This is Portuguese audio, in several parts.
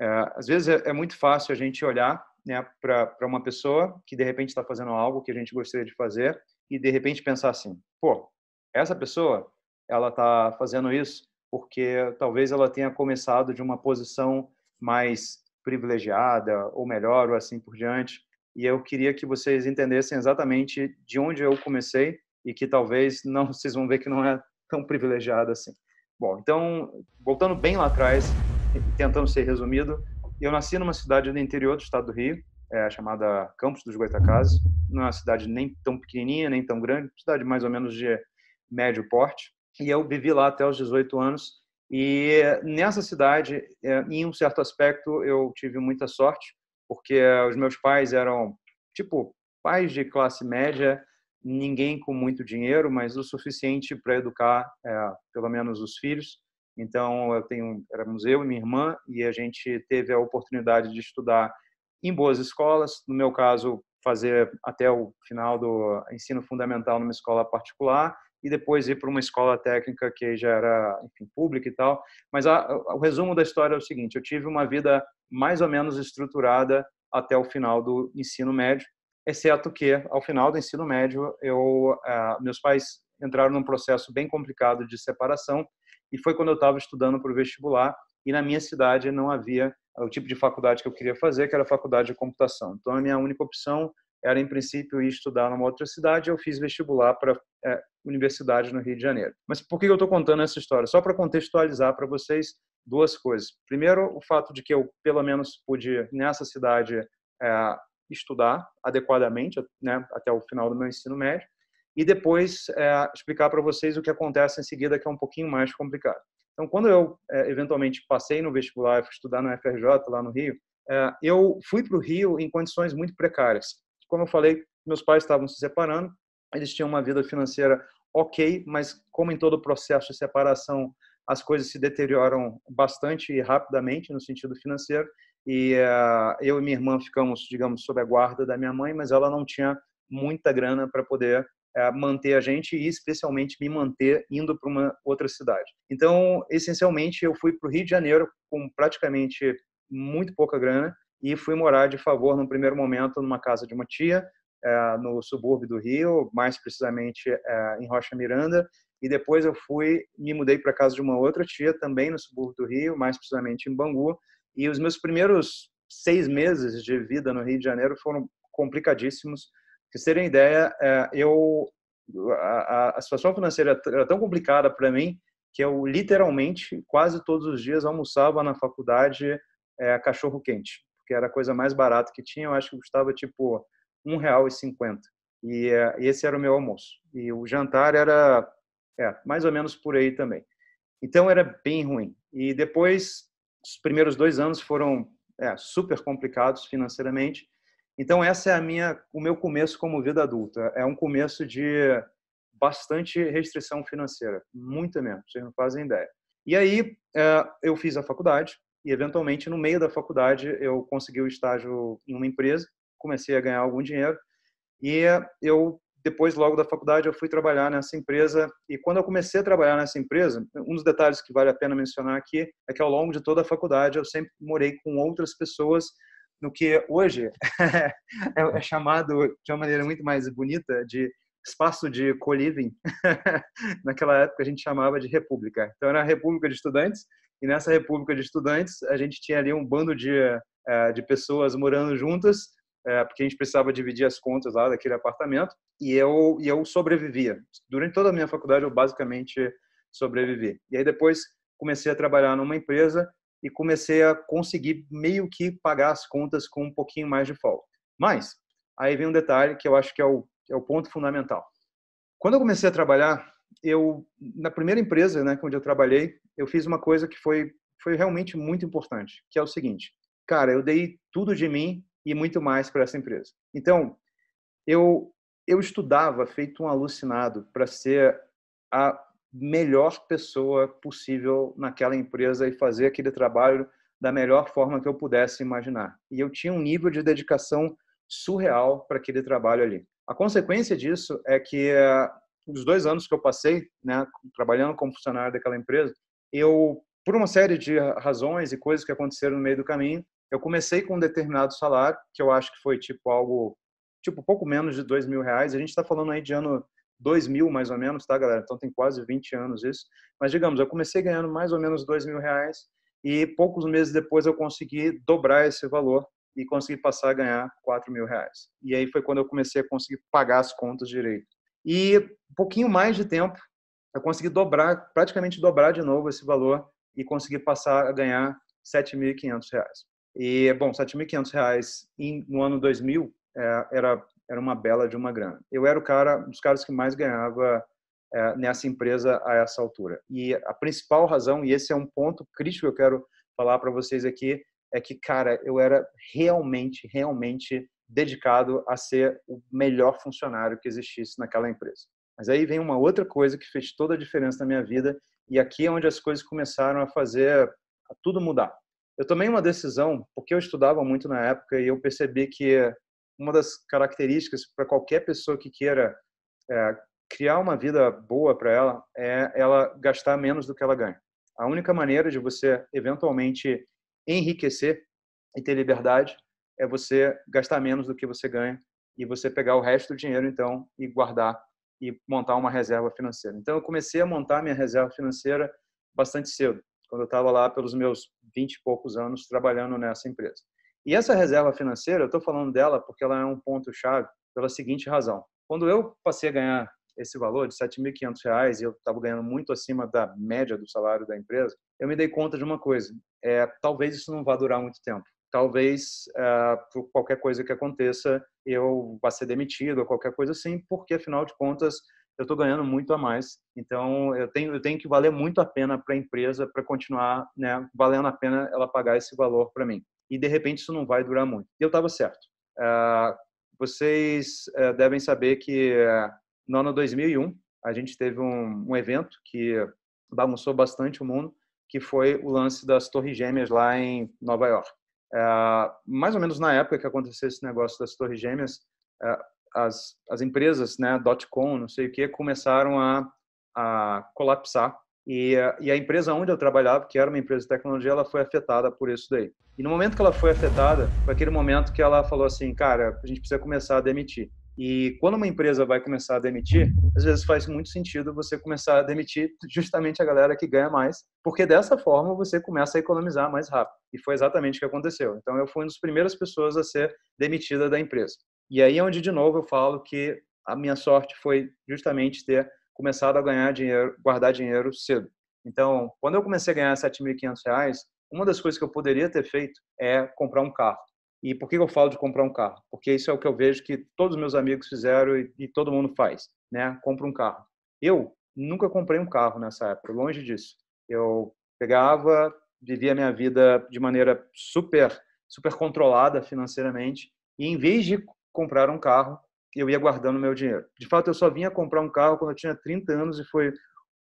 É, às vezes é, é, muito fácil a gente olhar né, para uma pessoa que de repente está fazendo algo que a gente gostaria de fazer e de repente pensar assim: pô, essa pessoa ela está fazendo isso porque talvez ela tenha começado de uma posição mais privilegiada ou melhor ou assim por diante. E eu queria que vocês entendessem exatamente de onde eu comecei e que talvez não vocês vão ver que não é tão privilegiado assim. Bom, então voltando bem lá atrás, tentando ser resumido, eu nasci numa cidade do interior do estado do Rio, é, chamada Campos dos Goitacazes, não é uma cidade nem tão pequenininha, nem tão grande, cidade mais ou menos de médio porte, e eu vivi lá até os 18 anos, e nessa cidade, é, em um certo aspecto, eu tive muita sorte, porque os meus pais eram, tipo, pais de classe média, ninguém com muito dinheiro, mas o suficiente para educar, é, pelo menos, os filhos. Então, eu tenho, era museu e minha irmã, e a gente teve a oportunidade de estudar em boas escolas, no meu caso, fazer até o final do ensino fundamental numa escola particular, e depois ir para uma escola técnica que já era enfim, pública e tal. Mas a, o resumo da história é o seguinte: eu tive uma vida mais ou menos estruturada até o final do ensino médio, exceto que ao final do ensino médio eu, ah, meus pais entraram num processo bem complicado de separação e foi quando eu estava estudando para o vestibular e na minha cidade não havia o tipo de faculdade que eu queria fazer, que era a faculdade de computação. Então a minha única opção era em princípio ir estudar numa outra cidade, eu fiz vestibular para é, universidade no Rio de Janeiro. Mas por que eu estou contando essa história? Só para contextualizar para vocês duas coisas. Primeiro, o fato de que eu pelo menos pude nessa cidade é, estudar adequadamente né, até o final do meu ensino médio e depois é, explicar para vocês o que acontece em seguida, que é um pouquinho mais complicado. Então, quando eu é, eventualmente passei no vestibular, fui estudar no FRJ lá no Rio, é, eu fui para o Rio em condições muito precárias. Como eu falei, meus pais estavam se separando, eles tinham uma vida financeira ok, mas como em todo o processo de separação, as coisas se deterioram bastante e rapidamente no sentido financeiro. E uh, eu e minha irmã ficamos, digamos, sob a guarda da minha mãe, mas ela não tinha muita grana para poder é, manter a gente e especialmente me manter indo para uma outra cidade. Então, essencialmente, eu fui para o Rio de Janeiro com praticamente muito pouca grana e fui morar de favor no primeiro momento numa casa de uma tia é, no subúrbio do Rio, mais precisamente é, em Rocha Miranda. E depois eu fui, me mudei para casa de uma outra tia também no subúrbio do Rio, mais precisamente em Bangu. E os meus primeiros seis meses de vida no Rio de Janeiro foram complicadíssimos Pra vocês terem ideia, é, eu, a, a situação financeira era tão complicada para mim que eu literalmente quase todos os dias almoçava na faculdade é, cachorro quente, que era a coisa mais barata que tinha. Eu acho que custava tipo um real e cinquenta. É, e esse era o meu almoço. E o jantar era é, mais ou menos por aí também. Então era bem ruim. E depois os primeiros dois anos foram é, super complicados financeiramente. Então essa é a minha, o meu começo como vida adulta. É um começo de bastante restrição financeira, muita mesmo, vocês não fazem ideia. E aí é, eu fiz a faculdade e eventualmente no meio da faculdade eu consegui o estágio em uma empresa, comecei a ganhar algum dinheiro e eu depois logo da faculdade eu fui trabalhar nessa empresa e quando eu comecei a trabalhar nessa empresa, um dos detalhes que vale a pena mencionar aqui é que ao longo de toda a faculdade eu sempre morei com outras pessoas no que hoje é, é chamado de uma maneira muito mais bonita de espaço de co-living. Naquela época a gente chamava de república. Então era a república de estudantes e nessa república de estudantes a gente tinha ali um bando de, é, de pessoas morando juntas é, porque a gente precisava dividir as contas lá daquele apartamento e eu e eu sobrevivia durante toda a minha faculdade eu basicamente sobrevivi e aí depois comecei a trabalhar numa empresa e comecei a conseguir meio que pagar as contas com um pouquinho mais de folga. Mas, aí vem um detalhe que eu acho que é o, é o ponto fundamental. Quando eu comecei a trabalhar, eu, na primeira empresa né, onde eu trabalhei, eu fiz uma coisa que foi, foi realmente muito importante, que é o seguinte. Cara, eu dei tudo de mim e muito mais para essa empresa. Então, eu, eu estudava feito um alucinado para ser a melhor pessoa possível naquela empresa e fazer aquele trabalho da melhor forma que eu pudesse imaginar. E eu tinha um nível de dedicação surreal para aquele trabalho ali. A consequência disso é que eh, os dois anos que eu passei, né, trabalhando como funcionário daquela empresa, eu, por uma série de razões e coisas que aconteceram no meio do caminho, eu comecei com um determinado salário, que eu acho que foi tipo algo, tipo pouco menos de dois mil reais. A gente está falando aí de ano mil mais ou menos, tá, galera? Então tem quase 20 anos isso. Mas digamos, eu comecei ganhando mais ou menos 2 mil reais e poucos meses depois eu consegui dobrar esse valor e consegui passar a ganhar 4 mil reais. E aí foi quando eu comecei a conseguir pagar as contas direito. E um pouquinho mais de tempo, eu consegui dobrar, praticamente dobrar de novo esse valor e consegui passar a ganhar 7.500 reais. E, bom, 7.500 reais no ano 2000 eh, era era uma bela de uma grana. Eu era o cara, um dos caras que mais ganhava é, nessa empresa a essa altura. E a principal razão, e esse é um ponto crítico que eu quero falar para vocês aqui, é que, cara, eu era realmente, realmente dedicado a ser o melhor funcionário que existisse naquela empresa. Mas aí vem uma outra coisa que fez toda a diferença na minha vida, e aqui é onde as coisas começaram a fazer a tudo mudar. Eu tomei uma decisão, porque eu estudava muito na época e eu percebi que uma das características para qualquer pessoa que queira é, criar uma vida boa para ela é ela gastar menos do que ela ganha. A única maneira de você eventualmente enriquecer e ter liberdade é você gastar menos do que você ganha e você pegar o resto do dinheiro então e guardar e montar uma reserva financeira. Então eu comecei a montar minha reserva financeira bastante cedo, quando eu estava lá pelos meus 20 e poucos anos trabalhando nessa empresa. E essa reserva financeira, eu estou falando dela porque ela é um ponto-chave pela seguinte razão. Quando eu passei a ganhar esse valor de R$ 7.500 e eu estava ganhando muito acima da média do salário da empresa, eu me dei conta de uma coisa: é, talvez isso não vá durar muito tempo. Talvez é, por qualquer coisa que aconteça eu vá ser demitido ou qualquer coisa assim, porque afinal de contas eu estou ganhando muito a mais. Então eu tenho eu tenho que valer muito a pena para a empresa para continuar né, valendo a pena ela pagar esse valor para mim e de repente isso não vai durar muito. e Eu estava certo. Uh, vocês uh, devem saber que uh, no ano 2001 a gente teve um, um, evento que bagunçou bastante o mundo, que foi o lance das Torres Gêmeas lá em Nova York. Ah, mais ou menos na época que aconteceu esse negócio das Torres Gêmeas, eh, as, as empresas, né, dot com, não sei o que, começaram a, a colapsar e, e, a empresa onde eu trabalhava, que era uma empresa de tecnologia, ela foi afetada por isso daí. E no momento que ela foi afetada, foi aquele momento que ela falou assim, cara, a gente precisa começar a demitir. E quando uma empresa vai começar a demitir, às vezes faz muito sentido você começar a demitir justamente a galera que ganha mais, porque dessa forma você começa a economizar mais rápido. E foi exatamente o que aconteceu. Então eu fui uma das primeiras pessoas a ser demitida da empresa. E aí é onde de novo eu falo que a minha sorte foi justamente ter começado a ganhar dinheiro, guardar dinheiro cedo. Então, quando eu comecei a ganhar 7.500 reais, uma das coisas que eu poderia ter feito é comprar um carro. E por que eu falo de comprar um carro? Porque isso é o que eu vejo que todos os meus amigos fizeram e, e todo mundo faz, né? Compra um carro. Eu nunca comprei um carro nessa época, longe disso. Eu pegava, vivia a minha vida de maneira super, super controlada financeiramente e em vez de comprar um carro, eu ia guardando meu dinheiro. De fato, eu só vinha comprar um carro quando eu tinha 30 anos e foi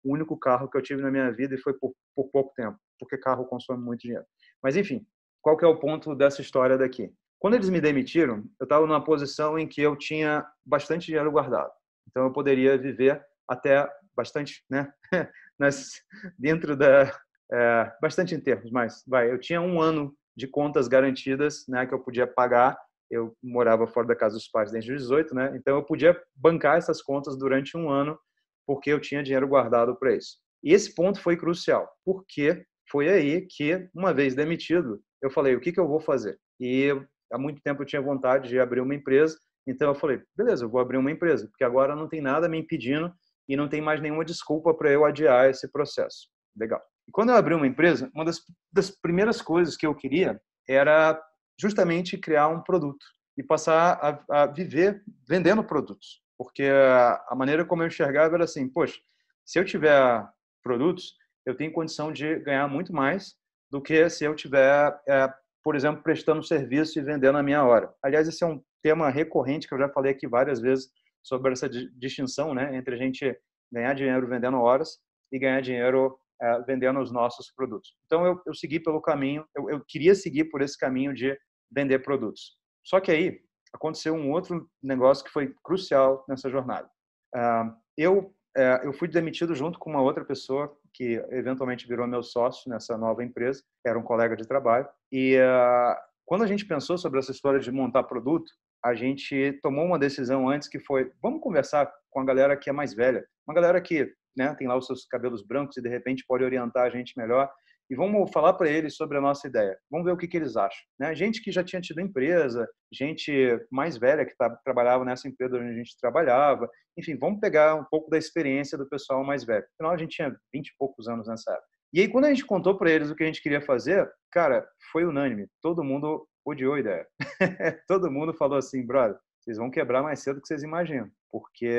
o único carro que eu tive na minha vida e foi por, por pouco tempo, porque carro consome muito dinheiro. Mas enfim, qual que é o ponto dessa história daqui? Quando eles me demitiram, eu estava numa posição em que eu tinha bastante dinheiro guardado. Então eu poderia viver até bastante, né? Nas, dentro da. É, bastante em termos, mas vai. Eu tinha um ano de contas garantidas, né? Que eu podia pagar eu morava fora da casa dos pais desde os 18, né? Então eu podia bancar essas contas durante um ano porque eu tinha dinheiro guardado para isso. E esse ponto foi crucial, porque foi aí que, uma vez demitido, eu falei: o que, que eu vou fazer? E há muito tempo eu tinha vontade de abrir uma empresa, então eu falei: beleza, eu vou abrir uma empresa, porque agora não tem nada me impedindo e não tem mais nenhuma desculpa para eu adiar esse processo. Legal. E quando eu abri uma empresa, uma das, das primeiras coisas que eu queria era justamente criar um produto e passar a, a viver vendendo produtos. Porque a, a maneira como eu enxergava era assim, poxa, se eu tiver produtos, eu tenho condição de ganhar muito mais do que se eu tiver, é, por exemplo, prestando serviço e vendendo a minha hora. Aliás, esse é um tema recorrente que eu já falei aqui várias vezes sobre essa distinção né, entre a gente ganhar dinheiro vendendo horas e ganhar dinheiro eh, vendendo os nossos produtos. Então eu, eu segui pelo caminho, eu, eu, queria seguir por esse caminho de vender produtos. Só que aí aconteceu um outro negócio que foi crucial nessa jornada. Uh, eu eh, eu fui demitido junto com uma outra pessoa que eventualmente virou meu sócio nessa nova empresa, era um colega de trabalho. E uh, quando a gente pensou sobre essa história de montar produto, a gente tomou uma decisão antes que foi: vamos conversar com a galera que é mais velha, uma galera que né, tem lá os seus cabelos brancos e de repente pode orientar a gente melhor. E vamos falar para eles sobre a nossa ideia. Vamos ver o que, que eles acham. Né? Gente que já tinha tido empresa, gente mais velha que tá, trabalhava nessa empresa onde a gente trabalhava. Enfim, vamos pegar um pouco da experiência do pessoal mais velho. Afinal, a gente tinha 20 e poucos anos nessa época. E aí, quando a gente contou para eles o que a gente queria fazer, cara, foi unânime. Todo mundo odiou a ideia. Todo mundo falou assim, brother, vocês vão quebrar mais cedo do que vocês imaginam porque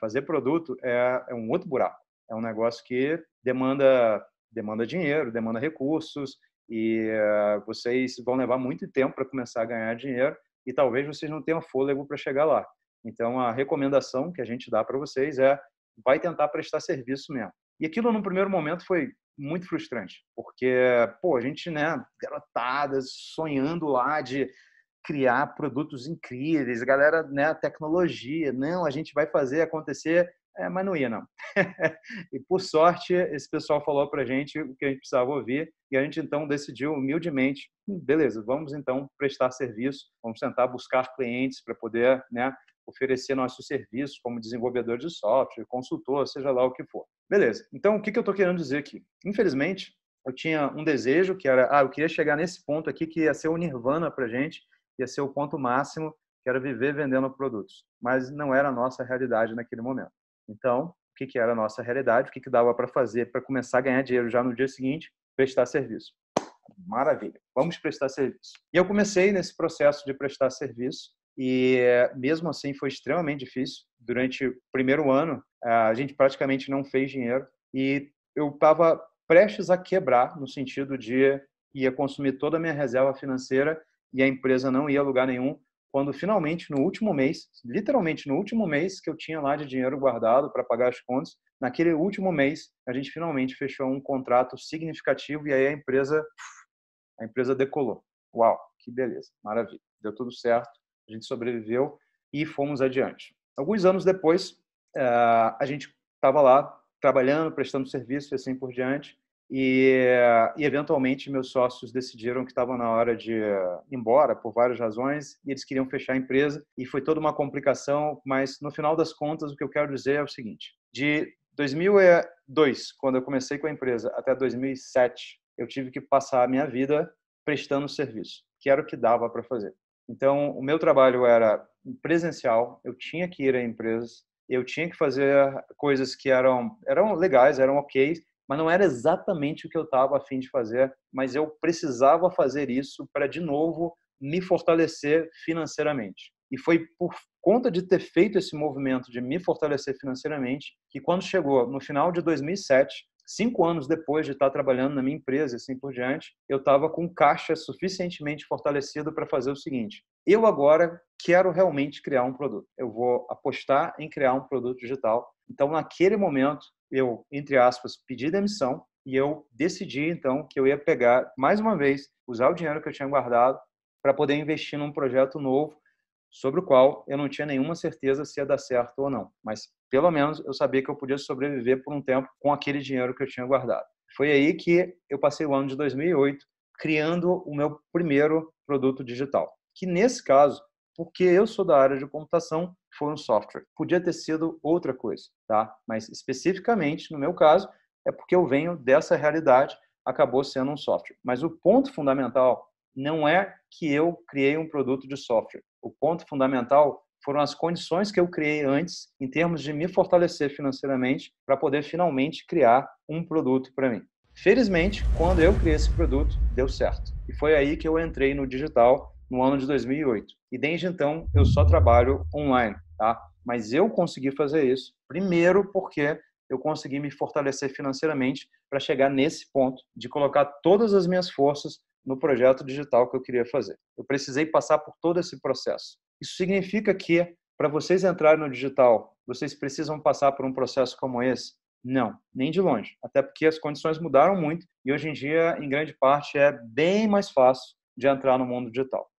fazer produto é, é um outro buraco. É um negócio que demanda, demanda dinheiro, demanda recursos, e eh, vocês vão levar muito tempo para começar a ganhar dinheiro e talvez vocês não tenham fôlego para chegar lá. Então, a recomendação que a gente dá para vocês é vai tentar prestar serviço mesmo. E aquilo, no primeiro momento, foi muito frustrante, porque, pô, a gente, né, garotadas, sonhando lá de criar produtos incríveis, galera, né, tecnologia, não, a gente vai fazer acontecer, é, mas não ia não. e por sorte, esse pessoal falou para a gente o que a gente precisava ouvir e a gente então decidiu humildemente, hum, beleza, vamos então prestar serviço, vamos tentar buscar clientes para poder, né, oferecer nossos serviços como desenvolvedor de software, consultor, seja lá o que for. Beleza. Então, o que eu estou querendo dizer aqui? Infelizmente, eu tinha um desejo que era, ah, eu queria chegar nesse ponto aqui que ia ser o um nirvana para gente, ia ser o ponto máximo, que era viver vendendo produtos. Mas não era a nossa realidade naquele momento. Então, o que, era a nossa realidade? O que, que dava para fazer para começar a ganhar dinheiro já no dia seguinte? Prestar serviço. Maravilha, vamos prestar serviço. E eu comecei nesse processo de prestar serviço e mesmo assim foi extremamente difícil. Durante o primeiro ano, a gente praticamente não fez dinheiro e eu estava prestes a quebrar no sentido de ia consumir toda a minha reserva financeira e a empresa não ia a lugar nenhum. Quando finalmente, no último mês, literalmente no último mês que eu tinha lá de dinheiro guardado para pagar as contas, naquele último mês, a gente finalmente fechou um contrato significativo e aí a empresa, a empresa decolou. Uau, que beleza, maravilha. Deu tudo certo, a gente sobreviveu e fomos adiante. Alguns anos depois, eh, a gente estava lá trabalhando, prestando serviço e assim por diante. E, e, eventualmente meus sócios decidiram que estavam na hora de ir embora por várias razões e eles queriam fechar a empresa e foi toda uma complicação, mas no final das contas o que eu quero dizer é o seguinte: de 2002, quando eu comecei com a empresa, até 2007, eu tive que passar a minha vida prestando serviço, que era o que dava para fazer. Então, o meu trabalho era presencial, eu tinha que ir a empresas, eu tinha que fazer coisas que eram eram legais, eram ok, mas não era exatamente o que eu estava a fim de fazer, mas eu precisava fazer isso para de novo me fortalecer financeiramente. E foi por conta de ter feito esse movimento de me fortalecer financeiramente que quando chegou no final de 2007, cinco anos depois de estar trabalhando na minha empresa e assim por diante, eu estava com caixa suficientemente fortalecido para fazer o seguinte: eu agora quero realmente criar um produto. Eu vou apostar em criar um produto digital. Então, naquele momento, eu, entre aspas, pedi demissão e eu decidi, então, que eu ia pegar, mais uma vez, usar o dinheiro que eu tinha guardado para poder investir num projeto novo sobre o qual eu não tinha nenhuma certeza se ia dar certo ou não. Mas, pelo menos, eu sabia que eu podia sobreviver por um tempo com aquele dinheiro que eu tinha guardado. Foi aí que eu passei o ano de 2008 criando o meu primeiro produto digital, que nesse caso porque eu sou da área de computação, foi um software. Podia ter sido outra coisa, tá? Mas especificamente, no meu caso, é porque eu venho dessa realidade, acabou sendo um software. Mas o ponto fundamental não é que eu criei um produto de software. O ponto fundamental foram as condições que eu criei antes em termos de me fortalecer financeiramente para poder finalmente criar um produto para mim. Felizmente, quando eu criei esse produto, deu certo. E foi aí que eu entrei no digital no ano de 2008. E desde então eu só trabalho online, tá? Mas eu consegui fazer isso primeiro porque eu consegui me fortalecer financeiramente para chegar nesse ponto de colocar todas as minhas forças no projeto digital que eu queria fazer. Eu precisei passar por todo esse processo. Isso significa que para vocês entrarem no digital, vocês precisam passar por um processo como esse? Não, nem de longe. Até porque as condições mudaram muito e hoje em dia, em grande parte, é bem mais fácil de entrar no mundo digital.